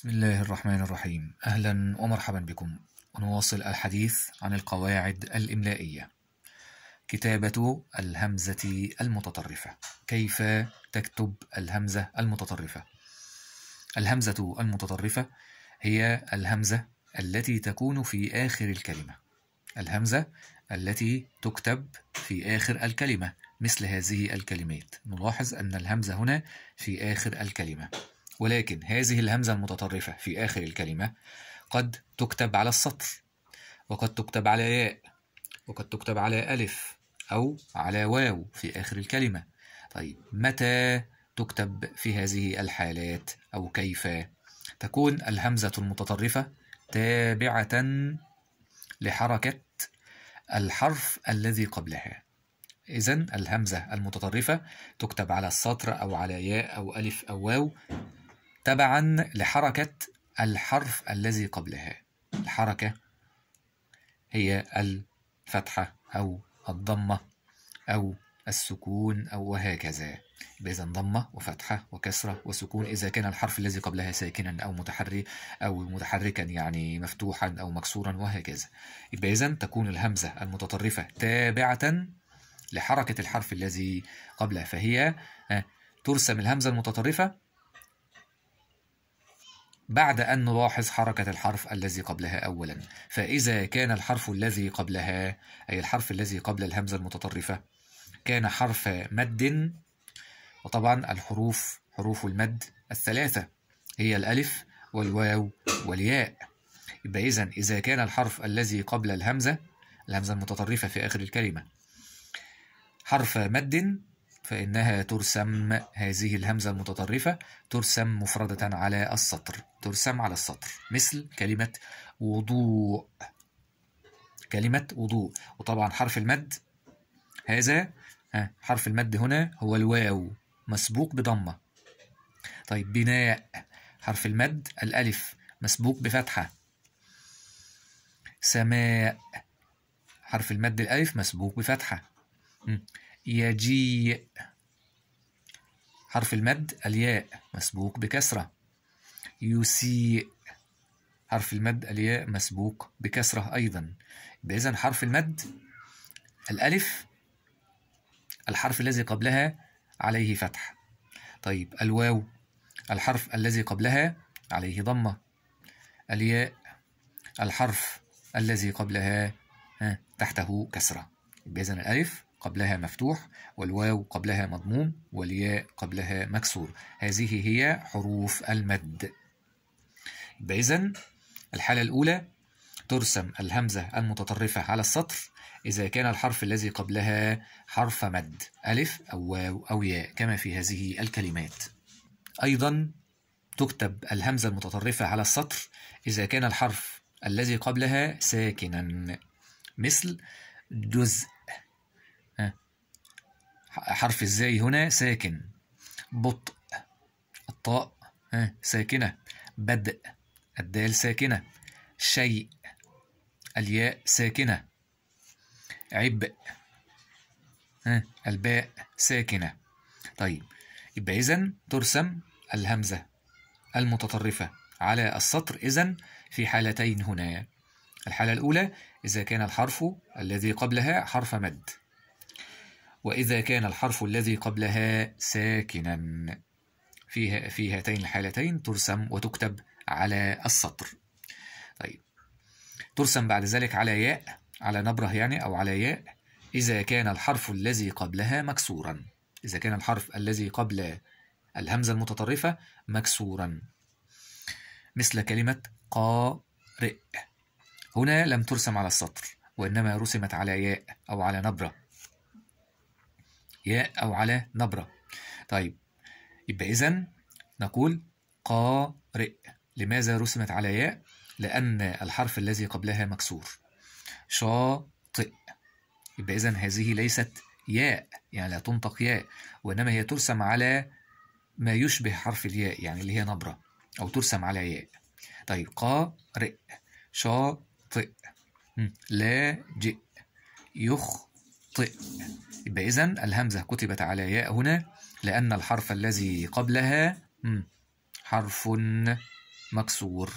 بسم الله الرحمن الرحيم أهلا ومرحبا بكم ونواصل الحديث عن القواعد الإملائية كتابة الهمزة المتطرفة كيف تكتب الهمزة المتطرفة الهمزة المتطرفة هي الهمزة التي تكون في آخر الكلمة الهمزة التي تكتب في آخر الكلمة مثل هذه الكلمات نلاحظ أن الهمزة هنا في آخر الكلمة ولكن هذه الهمزة المتطرفة في آخر الكلمة قد تكتب على السطر وقد تكتب على ياء وقد تكتب على ألف أو على واو في آخر الكلمة طيب متى تكتب في هذه الحالات أو كيف تكون الهمزة المتطرفة تابعة لحركة الحرف الذي قبلها إذا الهمزة المتطرفة تكتب على السطر أو على ياء أو ألف أو واو تبعا لحركة الحرف الذي قبلها الحركة هي الفتحة أو الضمة أو السكون أو وهكذا إذا ضمة وفتحة وكسرة وسكون إذا كان الحرف الذي قبلها ساكنا أو متحري أو متحركا يعني مفتوحا أو مكسورا وهكذا يبقى إذا تكون الهمزة المتطرفة تابعة لحركة الحرف الذي قبلها فهي آه، ترسم الهمزة المتطرفة بعد أن نلاحظ حركة الحرف الذي قبلها أولا فإذا كان الحرف الذي قبلها أي الحرف الذي قبل الهمزة المتطرفة كان حرف مد وطبعا الحروف حروف المد الثلاثة هي الألف والواو والياء يبقى إذا إذا كان الحرف الذي قبل الهمزة الهمزة المتطرفة في آخر الكلمة حرف مد فإنها ترسم هذه الهمزة المتطرفة ترسم مفردة على السطر ترسم على السطر مثل كلمة وضوء كلمة وضوء وطبعا حرف المد هذا حرف المد هنا هو الواو مسبوق بضمة طيب بناء حرف المد الألف مسبوق بفتحة سماء حرف المد الألف مسبوق بفتحة يجيء حرف المد الياء مسبوق بكسرة يسيء حرف المد الياء مسبوق بكسرة أيضا إذا حرف المد الألف الحرف الذي قبلها عليه فتح طيب الواو الحرف الذي قبلها عليه ضمة الياء الحرف الذي قبلها تحته كسرة إذا الألف قبلها مفتوح والواو قبلها مضموم والياء قبلها مكسور هذه هي حروف المد إذا الحالة الأولى ترسم الهمزة المتطرفة على السطر إذا كان الحرف الذي قبلها حرف مد ألف أو واو أو ياء كما في هذه الكلمات أيضا تكتب الهمزة المتطرفة على السطر إذا كان الحرف الذي قبلها ساكنا مثل جزء حرف الزاي هنا ساكن بطء الطاء ساكنة بدء الدال ساكنة شيء الياء ساكنة عبء الباء ساكنة طيب يبقى إذا ترسم الهمزة المتطرفة على السطر إذا في حالتين هنا الحالة الأولى إذا كان الحرف الذي قبلها حرف مد وإذا كان الحرف الذي قبلها ساكنا فيها في هاتين الحالتين ترسم وتكتب على السطر طيب ترسم بعد ذلك على ياء على نبره يعني أو على ياء إذا كان الحرف الذي قبلها مكسورا إذا كان الحرف الذي قبل الهمزة المتطرفة مكسورا مثل كلمة قارئ هنا لم ترسم على السطر وإنما رسمت على ياء أو على نبرة ياء أو على نبرة طيب يبقى إذا نقول قارئ لماذا رسمت على ياء؟ لأن الحرف الذي قبلها مكسور شاطئ يبقى إذا هذه ليست ياء يعني لا تنطق ياء وإنما هي ترسم على ما يشبه حرف الياء يعني اللي هي نبرة أو ترسم على ياء طيب قارئ شاطئ لاجئ يخ طئ طيب. يبقى إذا الهمزة كتبت على ياء هنا لأن الحرف الذي قبلها حرف مكسور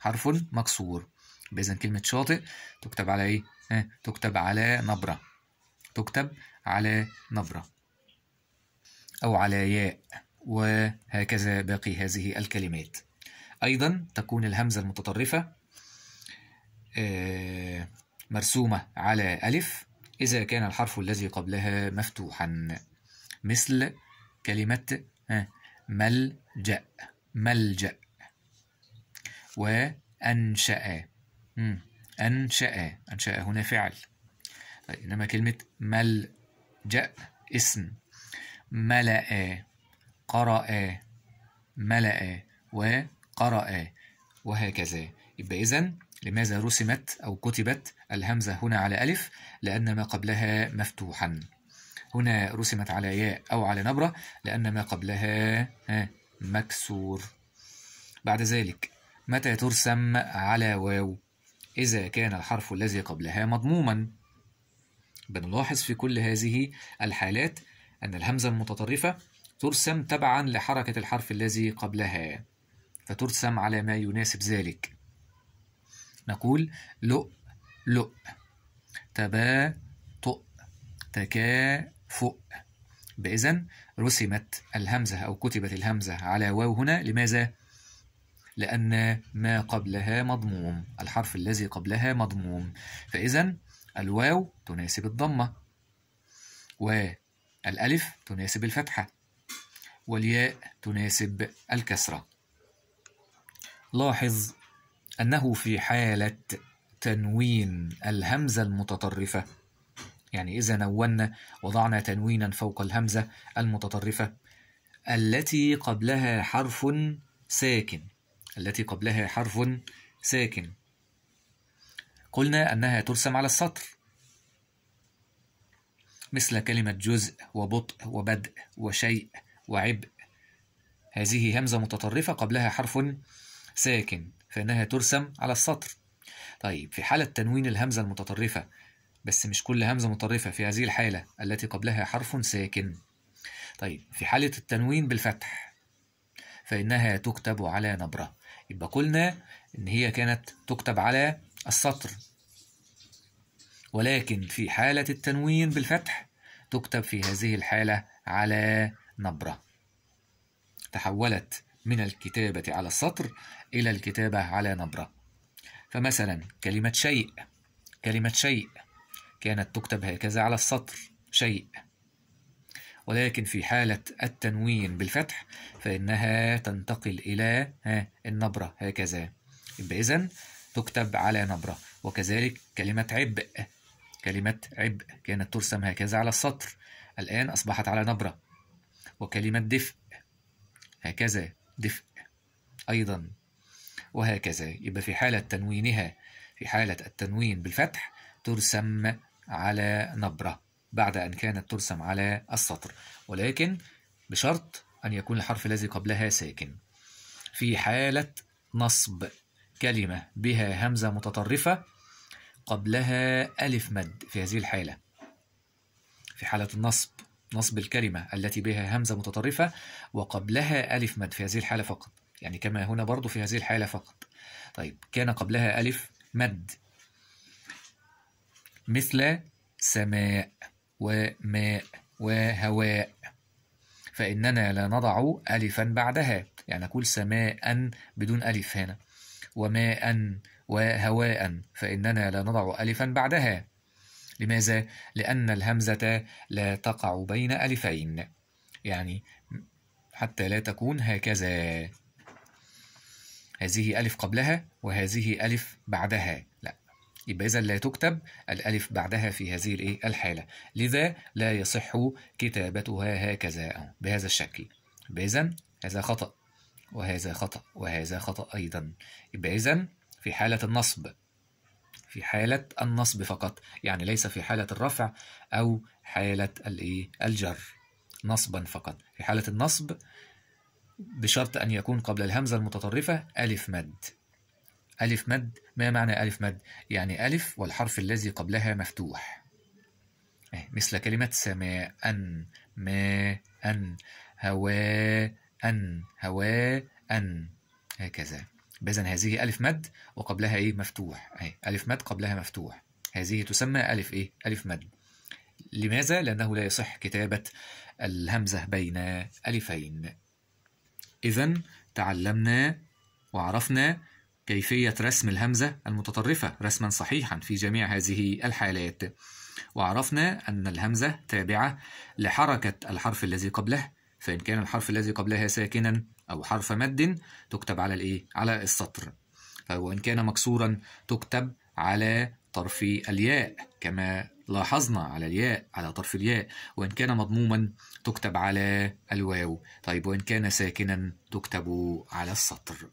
حرف مكسور يبقى إذا كلمة شاطئ تكتب على إيه؟ ها تكتب على نبرة تكتب على نبرة أو على ياء وهكذا باقي هذه الكلمات أيضا تكون الهمزة المتطرفة آه، مرسومة على ألف إذا كان الحرف الذي قبلها مفتوحا مثل كلمة ملجأ ملجأ وأنشأ أنشأ أنشأ هنا فعل طيب، إنما كلمة ملجأ اسم ملأ قرأ ملأ وقرأ وهكذا يبقى إذا لماذا رسمت أو كتبت الهمزة هنا على ألف؟ لأن ما قبلها مفتوحا هنا رسمت على ياء أو على نبرة لأن ما قبلها مكسور بعد ذلك متى ترسم على واو؟ إذا كان الحرف الذي قبلها مضموما بنلاحظ في كل هذه الحالات أن الهمزة المتطرفة ترسم تبعا لحركة الحرف الذي قبلها فترسم على ما يناسب ذلك نقول لؤ لؤ تباطؤ تكافؤ بإذن رسمت الهمزة أو كتبت الهمزة على واو هنا لماذا؟ لأن ما قبلها مضموم الحرف الذي قبلها مضموم فإذا الواو تناسب الضمة والألف تناسب الفتحة والياء تناسب الكسرة لاحظ أنه في حالة تنوين الهمزة المتطرفة يعني إذا نونا وضعنا تنوينا فوق الهمزة المتطرفة التي قبلها حرف ساكن التي قبلها حرف ساكن قلنا أنها ترسم على السطر مثل كلمة جزء وبطء وبدء وشيء وعبء هذه همزة متطرفة قبلها حرف ساكن فإنها ترسم على السطر طيب في حالة تنوين الهمزة المتطرفة بس مش كل همزة متطرفة في هذه الحالة التي قبلها حرف ساكن طيب في حالة التنوين بالفتح فإنها تكتب على نبرة يبقى قلنا إن هي كانت تكتب على السطر ولكن في حالة التنوين بالفتح تكتب في هذه الحالة على نبرة تحولت من الكتابة على السطر إلى الكتابة على نبرة فمثلا كلمة شيء كلمة شيء كانت تكتب هكذا على السطر شيء ولكن في حالة التنوين بالفتح فإنها تنتقل إلى النبرة هكذا إذن تكتب على نبرة وكذلك كلمة عبء كلمة عبء كانت ترسم هكذا على السطر الآن أصبحت على نبرة وكلمة دفء هكذا دفء أيضا وهكذا يبقى في حالة تنوينها في حالة التنوين بالفتح ترسم على نبرة بعد أن كانت ترسم على السطر ولكن بشرط أن يكون الحرف الذي قبلها ساكن في حالة نصب كلمة بها همزة متطرفة قبلها ألف مد في هذه الحالة في حالة النصب نصب الكلمة التي بها همزة متطرفة وقبلها ألف مد في هذه الحالة فقط يعني كما هنا برضو في هذه الحالة فقط طيب كان قبلها ألف مد مثل سماء وماء وهواء فإننا لا نضع ألفا بعدها يعني أقول سماء بدون ألف هنا وماء وهواء فإننا لا نضع ألفا بعدها لماذا؟ لأن الهمزة لا تقع بين ألفين يعني حتى لا تكون هكذا هذه ألف قبلها وهذه ألف بعدها لا يبقى إذا لا تكتب الألف بعدها في هذه الإيه الحالة لذا لا يصح كتابتها هكذا بهذا الشكل يبقى إذا هذا خطأ وهذا خطأ وهذا خطأ أيضا يبقى إذا في حالة النصب في حالة النصب فقط يعني ليس في حالة الرفع أو حالة الإيه الجر نصبا فقط في حالة النصب بشرط أن يكون قبل الهمزة المتطرفة ألف مد ألف مد ما معنى ألف مد؟ يعني ألف والحرف الذي قبلها مفتوح إيه، مثل كلمة سماء ماء هواء هواء هكذا إذا هذه ألف مد وقبلها إيه مفتوح أهي ألف مد قبلها مفتوح هذه تسمى ألف إيه ألف مد لماذا؟ لأنه لا يصح كتابة الهمزة بين ألفين إذا تعلمنا وعرفنا كيفية رسم الهمزة المتطرفة رسما صحيحا في جميع هذه الحالات وعرفنا أن الهمزة تابعة لحركة الحرف الذي قبله فإن كان الحرف الذي قبلها ساكنا أو حرف مد تكتب على الإيه؟ على السطر وإن كان مكسورا تكتب على طرف الياء كما لاحظنا على الياء على طرف الياء وإن كان مضموما تكتب على الواو طيب وإن كان ساكنا تكتب على السطر